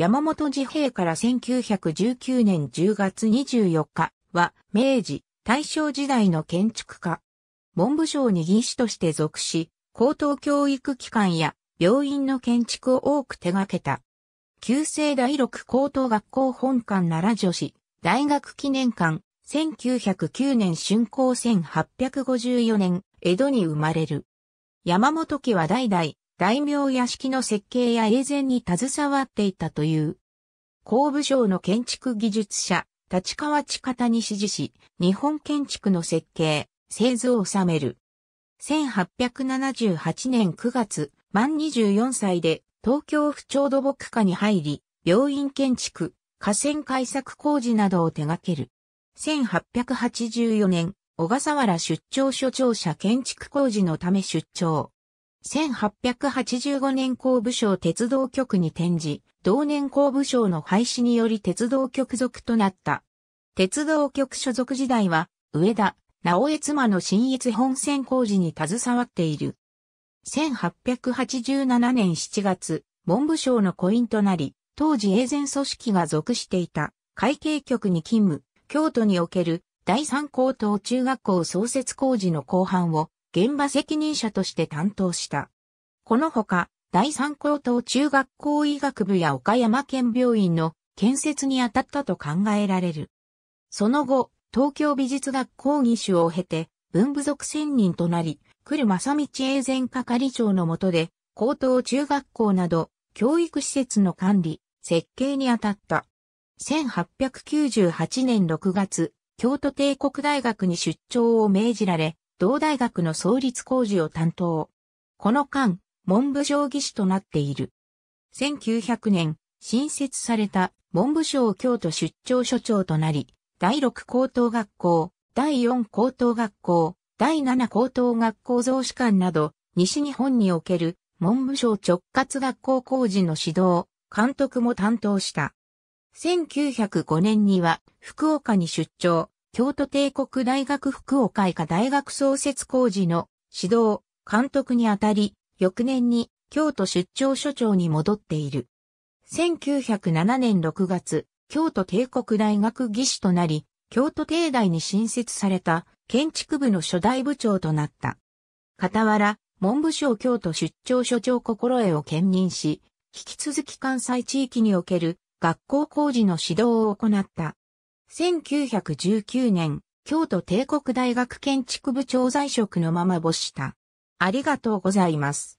山本治兵から1919年10月24日は明治、大正時代の建築家。文部省に技師として属し、高等教育機関や病院の建築を多く手掛けた。旧制第六高等学校本館奈良女子、大学記念館、1909年春光1854年、江戸に生まれる。山本家は代々、大名屋敷の設計や営前に携わっていたという。工部省の建築技術者、立川地方に指示し、日本建築の設計、製図を収める。1878年9月、満24歳で東京府庁土木課に入り、病院建築、河川改作工事などを手掛ける。1884年、小笠原出張所長者建築工事のため出張。1885年工部省鉄道局に転じ、同年工部省の廃止により鉄道局属となった。鉄道局所属時代は、上田、直江妻の新越本線工事に携わっている。1887年7月、文部省のコインとなり、当時永全組織が属していた会計局に勤務、京都における第三高等中学校創設工事の後半を現場責任者として担当した。このほか、第三高等中学校医学部や岡山県病院の建設に当たったと考えられる。その後、東京美術学校義手を経て、文部属専任となり、来正道永前係長の下で、高等中学校など、教育施設の管理、設計に当たった。1898年6月、京都帝国大学に出張を命じられ、同大学の創立工事を担当。この間、文部省技師となっている。1900年、新設された文部省京都出張所長となり、第6高等学校、第4高等学校、第7高等学校増士官など、西日本における文部省直轄学校工事の指導、監督も担当した。1905年には福岡に出張、京都帝国大学福岡医科大学創設工事の指導、監督にあたり、翌年に京都出張所長に戻っている。1907年6月、京都帝国大学技師となり、京都帝大に新設された建築部の初代部長となった。傍ら、文部省京都出張所長心得を兼任し、引き続き関西地域における学校工事の指導を行った。1919年、京都帝国大学建築部長在職のまま没した。ありがとうございます。